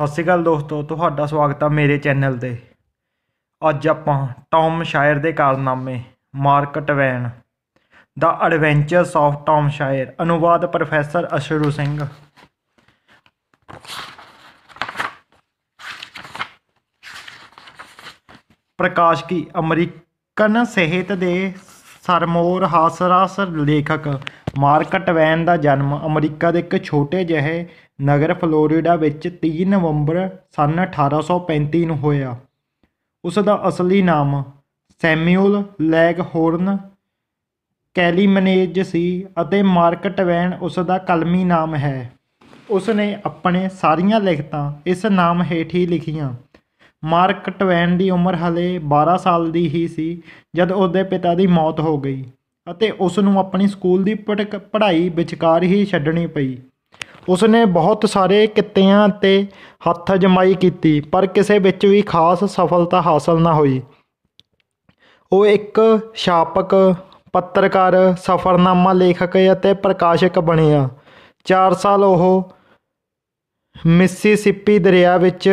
ਸਤਿ ਸ਼੍ਰੀ ਅਕਾਲ ਦੋਸਤੋ ਤੁਹਾਡਾ ਸਵਾਗਤ ਹੈ ਮੇਰੇ ਚੈਨਲ ਤੇ ਅੱਜ ਆਪਾਂ ਟੌਮ ਸ਼ਾਇਰ ਦੇ ਕਾਰਨਾਮੇ Mark Twain the adventures of Tom Sawyer ਅਨੁਵਾਦ ਪ੍ਰੋਫੈਸਰ ਅਸ਼ਰੂ ਸਿੰਘ ਪ੍ਰਕਾਸ਼ ਕੀ ਅਮਰੀਕਨ ਸਿਹਤ ਦੇ ਸਰਮੋਰ ਹਾਸਰਾਸ ਲੇਖਕ ਮਾਰਕ ਟਵੈਨ ਦਾ ਜਨਮ ਅਮਰੀਕਾ ਦੇ ਇੱਕ ਛੋਟੇ ਜਿਹੇ ਨਗਰ ਫਲੋਰੀਡਾ ਵਿੱਚ 3 ਨਵੰਬਰ ਸਨ 1835 ਨੂੰ ਹੋਇਆ ਉਸ ਦਾ ਅਸਲੀ ਨਾਮ ਸੈਮੂਅਲ ਹੋਰਨ ਕੈਲੀਮਨੇਜ ਸੀ ਅਤੇ ਮਾਰਕ ਟਵੈਨ ਉਸ ਦਾ ਕਲਮੀ ਨਾਮ ਹੈ ਉਸ ਨੇ ਆਪਣੇ ਸਾਰੀਆਂ ਲਿਖਤਾਂ ਇਸ ਨਾਮ ਹੇਠ ਹੀ ਲਿਖੀਆਂ ਮਾਰਕ ਟਵੈਨ ਦੀ ਉਮਰ ਹਲੇ 12 ਸਾਲ ਦੀ ਹੀ ਸੀ ਜਦ ਉਹਦੇ ਪਿਤਾ ਦੀ ਮੌਤ ਹੋ ਗਈ ਅਤੇ ਉਸ ਨੂੰ ਆਪਣੀ ਸਕੂਲ ਦੀ ਪੜ੍ਹਾਈ ਵਿਚਕਾਰ ਹੀ ਛੱਡਣੀ ਪਈ ਉਸ ਨੇ ਬਹੁਤ ਸਾਰੇ ਕਿੱਤਿਆਂ ਤੇ ਹੱਥ ਜਮਾਈ ਕੀਤੀ ਪਰ ਕਿਸੇ ਵਿੱਚ ਵੀ ਖਾਸ ਸਫਲਤਾ ਹਾਸਲ ਨਾ ਹੋਈ ਉਹ ਇੱਕ ਛਾਪਕ ਪੱਤਰਕਾਰ ਸਫਰਨਾਮਾ ਲੇਖਕ ਅਤੇ ਪ੍ਰਕਾਸ਼ਕ ਬਣਿਆ 4 ਸਾਲ ਉਹ ਮਿਸਿਸਿਪੀ ਦਰਿਆ ਵਿੱਚ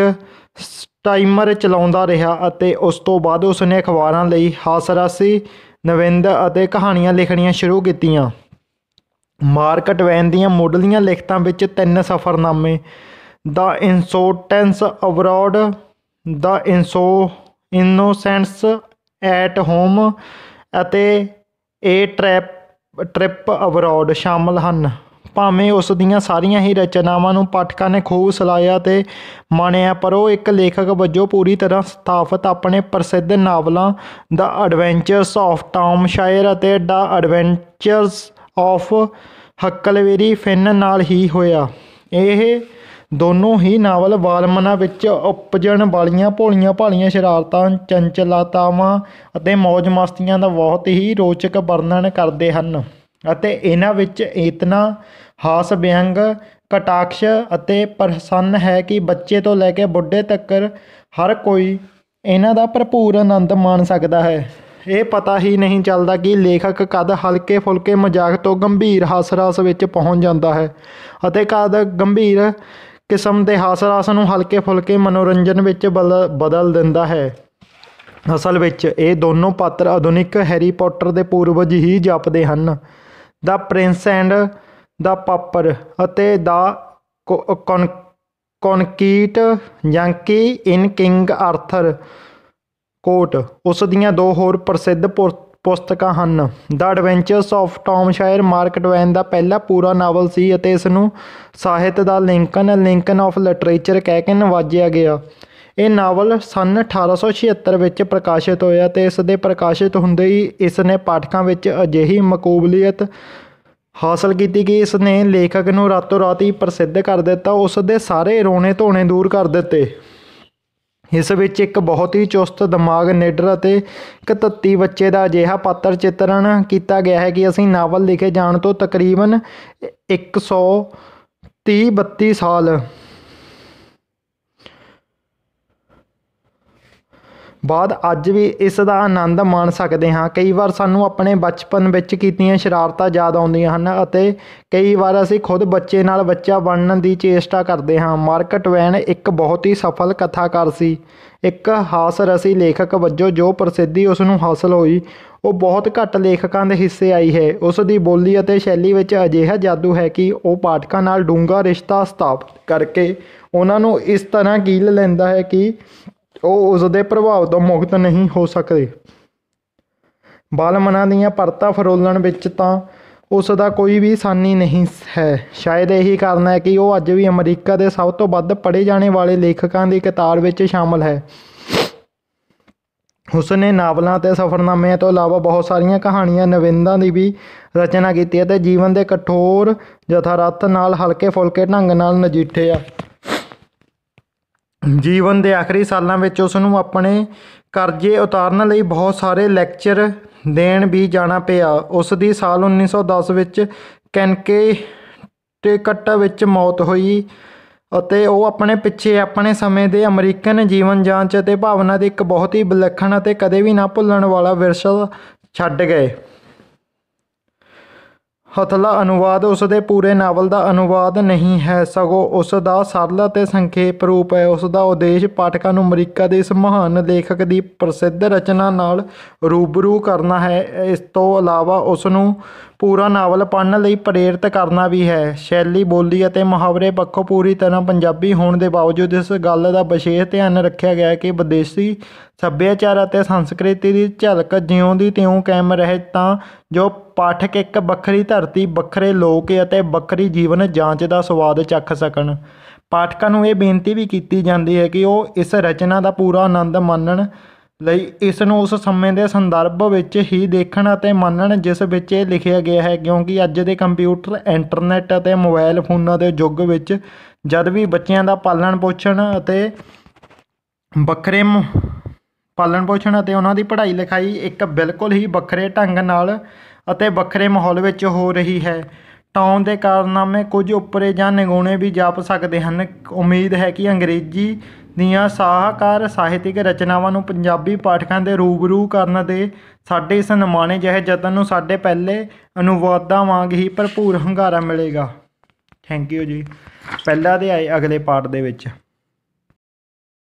ਟਾਈਮਰ ਚਲਾਉਂਦਾ ਰਿਹਾ ਅਤੇ ਉਸ ਤੋਂ ਬਾਅਦ ਉਸ ਨੇ ਅਖਬਾਰਾਂ ਲਈ ਹਾਸਰਾਸੀ ਨਵਿੰਦ ਅਤੇ ਕਹਾਣੀਆਂ ਲਿਖਣੀਆਂ ਸ਼ੁਰੂ ਕੀਤੀਆਂ ਮਾਰਕਟ ਵੈਨ ਦੀਆਂ ਮੋਡਲੀਆਂ ਲਿਖਤਾਂ ਵਿੱਚ ਤਿੰਨ ਸਫ਼ਰਨਾਮੇ ਦਾ ਇਨਸੋਟੈਂਸ ਅਬਰਾਡ ਦਾ ਇਨਸੋ ਇਨੋਸੈਂਸ ਐਟ ਹੋਮ ਅਤੇ ਏ ਟ੍ਰੈਪ ਟ੍ਰਿਪ ਅਬਰਾਡ ਸ਼ਾਮਲ ਹਨ ਭਾਵੇਂ ਉਸ ਦੀਆਂ ਸਾਰੀਆਂ ਹੀ ਰਚਨਾਵਾਂ ਨੂੰ ਪਾਠਕਾਂ ਨੇ ਖੂਬ ਸਲਾਇਆ ਤੇ ਮਾਣਿਆ ਪਰ ਉਹ ਇੱਕ ਲੇਖਕ ਵਜੋਂ ਪੂਰੀ ਤਰ੍ਹਾਂ ਸਥਾਪਿਤ ਆਪਣੇ ਪ੍ਰਸਿੱਧ ਨਾਵਲਾਂ the adventures of Tom Sawyer ਅਤੇ ਦਾ ਐਡਵੈਂਚਰਸ ਆਫ ਹੱਕਲਵੇਰੀ ਫਿੰਨ ਨਾਲ ਹੀ ਹੋਇਆ ਇਹ ਦੋਨੋਂ ਹੀ ਨਾਵਲ ਵਾਲਮਨਾ ਵਿੱਚ ਉਪਜਣ ਵਾਲੀਆਂ ਭੋਲੀਆਂ ਭਾਲੀਆਂ ਸ਼ਰਾਰਤਾਂ ਚੰਚਲਤਾਵਾਂ ਅਤੇ ਮौज-ਮਸਤੀਆਂ ਦਾ ਬਹੁਤ ਹੀ ਰੋਚਕ ਵਰਣਨ ਕਰਦੇ ਹਨ ਅਤੇ ਇਹਨਾਂ ਵਿੱਚ ਇਤਨਾ ਹਾਸ ਵਿਅੰਗ ਕਟਾਕਸ਼ ਅਤੇ ਪ੍ਰਸੰਨ ਹੈ ਕਿ ਬੱਚੇ ਤੋਂ ਲੈ ਕੇ ਬੁੱਢੇ ਤੱਕ ਹਰ ਕੋਈ ਇਹਨਾਂ ਦਾ ਭਰਪੂਰ ਆਨੰਦ ਮਾਣ ਸਕਦਾ ਹੈ ਇਹ ਪਤਾ ਹੀ ਨਹੀਂ ਚੱਲਦਾ ਕਿ ਲੇਖਕ ਕਦ ਹਲਕੇ ਫੁਲਕੇ ਮਜ਼ਾਕ ਤੋਂ ਗੰਭੀਰ ਹਾਸ-ਰਸ ਵਿੱਚ ਪਹੁੰਚ ਜਾਂਦਾ ਹੈ ਅਤੇ ਕਦ ਗੰਭੀਰ ਕਿਸਮ ਦੇ ਹਾਸ-ਰਸ ਨੂੰ ਹਲਕੇ ਫੁਲਕੇ ਮਨੋਰੰਜਨ ਵਿੱਚ ਬਦਲ ਦਿੰਦਾ ਹੈ ਅਸਲ ਵਿੱਚ ਇਹ ਦੋਨੋਂ ਪਾਤਰ ਆਧੁਨਿਕ ਹੈਰੀ ਪੋਟਰ ਦੇ ਪੂਰਵਜ ਹੀ ਜਾਪਦੇ ਹਨ ਦਾ ਪ੍ਰਿੰਸ ਐਂਡ ਦਾ ਪਾਪਰ ਅਤੇ the Connecticut Yankee in King Arthur court ਉਸ ਦੀਆਂ ਦੋ ਹੋਰ ਪ੍ਰਸਿੱਧ ਪੁਸਤਕਾਂ ਹਨ the adventures of Tom Sawyer Mark Twain ਦਾ ਪਹਿਲਾ ਪੂਰਾ ਨਾਵਲ ਸੀ ਅਤੇ ਇਸ ਨੂੰ ਸਾਹਿਤ ਦਾ ਲਿੰਕਨ ਲਿੰਕਨ ਆਫ ਲਿਟਰੇਚਰ ਕਹਿ ਕੇ ਨਵਾਜਿਆ ਗਿਆ ਇਹ ਨਾਵਲ ਸਨ 1876 ਵਿੱਚ ਪ੍ਰਕਾਸ਼ਿਤ ਹੋਇਆ ਤੇ ਇਸ ਦੇ ਪ੍ਰਕਾਸ਼ਿਤ ਹੁੰਦੇ ਹੀ ਇਸ ਨੇ ਪਾਠਕਾਂ ਵਿੱਚ ਅਜਿਹੀ ਮਕਬੂਲੀਅਤ ਹਾਸਲ ਕੀਤੀ ਕਿ ਇਸ ਨੇ ਲੇਖਕ ਨੂੰ ਰਾਤੋਂ ਰਾਤ ਹੀ ਪ੍ਰਸਿੱਧ ਕਰ ਦਿੱਤਾ ਉਸ ਦੇ ਸਾਰੇ ਰੋਣੇ ਧੋਣੇ ਦੂਰ ਕਰ ਦਿੱਤੇ ਇਸ ਵਿੱਚ ਇੱਕ ਬਹੁਤ ਹੀ ਚੁਸਤ ਦਿਮਾਗ ਨਿਡਰ ਅਤੇ ਇੱਕ ਤੱਤੀ ਬੱਚੇ ਦਾ ਅਜਿਹਾ ਪਾਤਰ ਚਿੱਤਰਣ ਕੀਤਾ ਗਿਆ ਹੈ ਕਿ ਅਸੀਂ ਨਾਵਲ ਲਿਖੇ ਜਾਣ ਤੋਂ ਤਕਰੀਬਨ 100 30 32 ਸਾਲ ਬਾਅਦ ਅੱਜ ਵੀ ਇਸ ਦਾ ਆਨੰਦ ਮਾਣ ਸਕਦੇ ਹਾਂ ਕਈ ਵਾਰ ਸਾਨੂੰ ਆਪਣੇ ਬਚਪਨ ਵਿੱਚ ਕੀਤੀਆਂ ਸ਼ਰਾਰਤਾਂ ਯਾਦ ਆਉਂਦੀਆਂ ਹਨ ਅਤੇ ਕਈ ਵਾਰ ਅਸੀਂ ਖੁਦ ਬੱਚੇ ਨਾਲ ਬੱਚਾ ਬਣਨ ਦੀ ਚੇਸ਼ਟਾ ਕਰਦੇ ਹਾਂ ਮਾਰਕ ਟਵੈਨ ਇੱਕ ਬਹੁਤ ਹੀ ਸਫਲ ਕਥਾਕਾਰ ਸੀ ਇੱਕ ਹਾਸ ਰਸੀ ਲੇਖਕ ਵੱਜੋਂ ਜੋ ਪ੍ਰਸਿੱਧੀ ਉਸ ਨੂੰ ਹਾਸਲ ਹੋਈ ਉਹ ਬਹੁਤ ਘੱਟ ਲੇਖਕਾਂ ਦੇ ਹਿੱਸੇ ਆਈ ਹੈ ਉਸ ਦੀ ਬੋਲੀ ਅਤੇ ਸ਼ੈਲੀ ਵਿੱਚ ਅਜਿਹਾ ਜਾਦੂ ਹੈ ਕਿ ਉਹ ਪਾਠਕਾਂ ਨਾਲ ਡੂੰਘਾ ਰਿਸ਼ਤਾ ਸਥਾਪਿਤ ਕਰਕੇ ਉਹਨਾਂ ਨੂੰ ਇਸ ਤਰ੍ਹਾਂ ਗੀਲ ਲੈਂਦਾ ਹੈ ਕਿ ਉਹ ਉਸ ਦੇ ਪ੍ਰਭਾਵ ਤੋਂ ਮੁਕਤ ਨਹੀਂ ਹੋ ਸਕਦੇ ਮਨਾਂ ਦੀਆਂ ਪਰਤਾ ਫਰੋਲਣ ਵਿੱਚ ਤਾਂ ਉਸ ਦਾ ਕੋਈ ਵੀ ਸਾਨੀ ਨਹੀਂ ਹੈ ਸ਼ਾਇਦ ਇਹੀ ਕਾਰਨ ਹੈ ਕਿ ਉਹ ਅੱਜ ਵੀ ਅਮਰੀਕਾ ਦੇ ਸਭ ਤੋਂ ਵੱਧ ਪੜ੍ਹੇ ਜਾਣੇ ਵਾਲੇ ਲੇਖਕਾਂ ਦੀ ਕਤਾਰ ਵਿੱਚ ਸ਼ਾਮਲ ਹੈ ਨੇ ਨਾਵਲਾਂ ਤੇ ਸਫ਼ਰਨਾਮਿਆਂ ਤੋਂ ਇਲਾਵਾ ਬਹੁਤ ਸਾਰੀਆਂ ਕਹਾਣੀਆਂ ਨਵਿੰਦਾਂ ਦੀ ਵੀ ਰਚਨਾ ਕੀਤੀ ਹੈ ਤੇ ਜੀਵਨ ਦੇ ਕਠੋਰ ਯਥਾਰਥ ਨਾਲ ਹਲਕੇ ਫੁਲਕੇ ਢੰਗ ਨਾਲ ਨਜਿੱਠੇ ਆ ਜੀਵਨ ਦੇ ਆਖਰੀ ਸਾਲਾਂ ਵਿੱਚ ਉਸ ਨੂੰ ਆਪਣੇ ਕਰਜ਼ੇ ਉਤਾਰਨ ਲਈ ਬਹੁਤ ਸਾਰੇ ਲੈਕਚਰ ਦੇਣ ਵੀ ਜਾਣਾ ਪਿਆ ਉਸ ਦੀ ਸਾਲ 1910 ਵਿੱਚ ਕੈਨਕੇ ਟੇਕਟ ਵਿੱਚ ਮੌਤ ਹੋਈ ਅਤੇ ਉਹ ਆਪਣੇ ਪਿੱਛੇ ਆਪਣੇ ਸਮੇਂ ਦੇ ਅਮਰੀਕਨ ਜੀਵਨ ਜਾਂਚ ਅਤੇ ਭਾਵਨਾ ਦੇ ਇੱਕ ਬਹੁਤ ਹੀ ਵਿਲੱਖਣ ਅਤੇ ਕਦੇ ਵੀ ਨਾ ਭੁੱਲਣ ਵਾਲਾ ਵਿਰਸਾ ਛੱਡ ਗਏ ਹਥਲਾ ਅਨੁਵਾਦ ਉਸ ਦੇ ਪੂਰੇ ਨਾਵਲ ਦਾ ਅਨੁਵਾਦ ਨਹੀਂ ਹੈ ਸਗੋਂ ਉਸ ਦਾ ਸਰਲ ਅਤੇ ਸੰਖੇਪ ਰੂਪ ਹੈ ਉਸ ਦਾ ਉਦੇਸ਼ ਪਾਠਕਾਂ ਨੂੰ ਅਮਰੀਕਾ ਦੇ ਇਸ ਮਹਾਨ ਲੇਖਕ ਦੀ ਪ੍ਰਸਿੱਧ ਰਚਨਾ ਨਾਲ ਰੂਬਰੂ ਕਰਨਾ ਹੈ ਇਸ ਤੋਂ ਇਲਾਵਾ ਉਸ ਨੂੰ ਪੂਰਾ ਨਾਵਲ ਪੜਨ ਲਈ ਪ੍ਰੇਰਿਤ ਕਰਨਾ ਵੀ ਹੈ ਸ਼ੈਲੀ ਬੋਲੀ ਅਤੇ ਮੁਹਾਵਰੇ ਪੱਖੋਂ ਪੂਰੀ ਤਰ੍ਹਾਂ ਪੰਜਾਬੀ ਹੋਣ ਦੇ ਬਾਵਜੂਦ ਇਸ ਗੱਲ ਦਾ ਵਿਸ਼ੇਸ਼ ਧਿਆਨ ਰੱਖਿਆ ਗਿਆ ਹੈ ਕਿ ਵਿਦੇਸ਼ੀ ਸੱਭਿਆਚਾਰ ਅਤੇ ਸੰਸਕ੍ਰਿਤੀ ਦੀ ਝਲਕ ਜਿਉਂਦੀ ਤਿਉਂ ਕਾਇਮ ਰਹੇ ਤਾਂ ਜੋ ਪਾਠਕ ਇੱਕ ਵੱਖਰੀ ਧਰਤੀ ਵੱਖਰੇ ਲੋਕ ਅਤੇ ਵੱਖਰੀ ਜੀਵਨ ਜਾਂਚ ਦਾ ਸਵਾਦ ਚੱਖ ਸਕਣ ਪਾਠਕਾਂ ਨੂੰ ਇਹ ਬੇਨਤੀ ਵੀ ਕੀਤੀ ਜਾਂਦੀ ਹੈ ਕਿ ਉਹ ਇਸ ਰਚਨਾ ਦਾ ਪੂਰਾ ਆਨੰਦ ਮਾਣਨ ਲਈ ਇਸ ਨੂੰ ਉਸ ਸਮੇਂ ਦੇ ਸੰਦਰਭ ਵਿੱਚ ਹੀ ਦੇਖਣ ਅਤੇ ਮੰਨਣ ਜਿਸ ਵਿੱਚ ਇਹ ਲਿਖਿਆ ਗਿਆ ਹੈ ਕਿਉਂਕਿ ਅੱਜ ਦੇ ਕੰਪਿਊਟਰ ਇੰਟਰਨੈਟ ਅਤੇ ਮੋਬਾਈਲ ਫੋਨਾਂ ਦੇ ਯੁੱਗ ਵਿੱਚ ਜਦ ਵੀ ਬੱਚਿਆਂ ਦਾ ਪਾਲਣ ਪੋਛਣ ਅਤੇ ਵੱਖਰੇ ਪਾਲਣ ਪੋਸ਼ਣ ਅਤੇ ਉਹਨਾਂ ਦੀ ਪੜ੍ਹਾਈ ਲਿਖਾਈ ਇੱਕ ਬਿਲਕੁਲ ਹੀ ਵੱਖਰੇ ਢੰਗ ਨਾਲ ਅਤੇ ਵੱਖਰੇ ਮਾਹੌਲ ਵਿੱਚ ਹੋ ਰਹੀ ਹੈ ਟਾਉਨ ਦੇ ਕਾਰਨਾਮੇ ਕੁਝ ਉੱਪਰੇ ਜਾਂ ਨਿਗੋਣੇ ਵੀ ਜਾਪ ਸਕਦੇ ਹਨ ਉਮੀਦ ਹੈ ਕਿ ਅੰਗਰੇਜ਼ੀ ਦੀਆਂ ਸਾਹਕਾਰ ਸਾਹਿਤਿਕ ਰਚਨਾਵਾਂ ਨੂੰ ਪੰਜਾਬੀ ਪਾਠਕਾਂ ਦੇ ਰੂਬਰੂ ਕਰਨ ਦੇ ਸਾਡੇ ਇਸ ਨਿਮਾਣੇ ਜਿਹੇ ਯਤਨ ਨੂੰ ਸਾਡੇ ਪਹਿਲੇ ਅਨੁਵਾਦਾਂ ਵਾਂਗ ਹੀ ਭਰਪੂਰ ਹੰਗਾਰਾ ਮਿਲੇਗਾ ਥੈਂਕ ਯੂ ਜੀ ਪਹਿਲਾ ਦੇ ਆਏ ਅਗਲੇ ਪਾਠ ਦੇ ਵਿੱਚ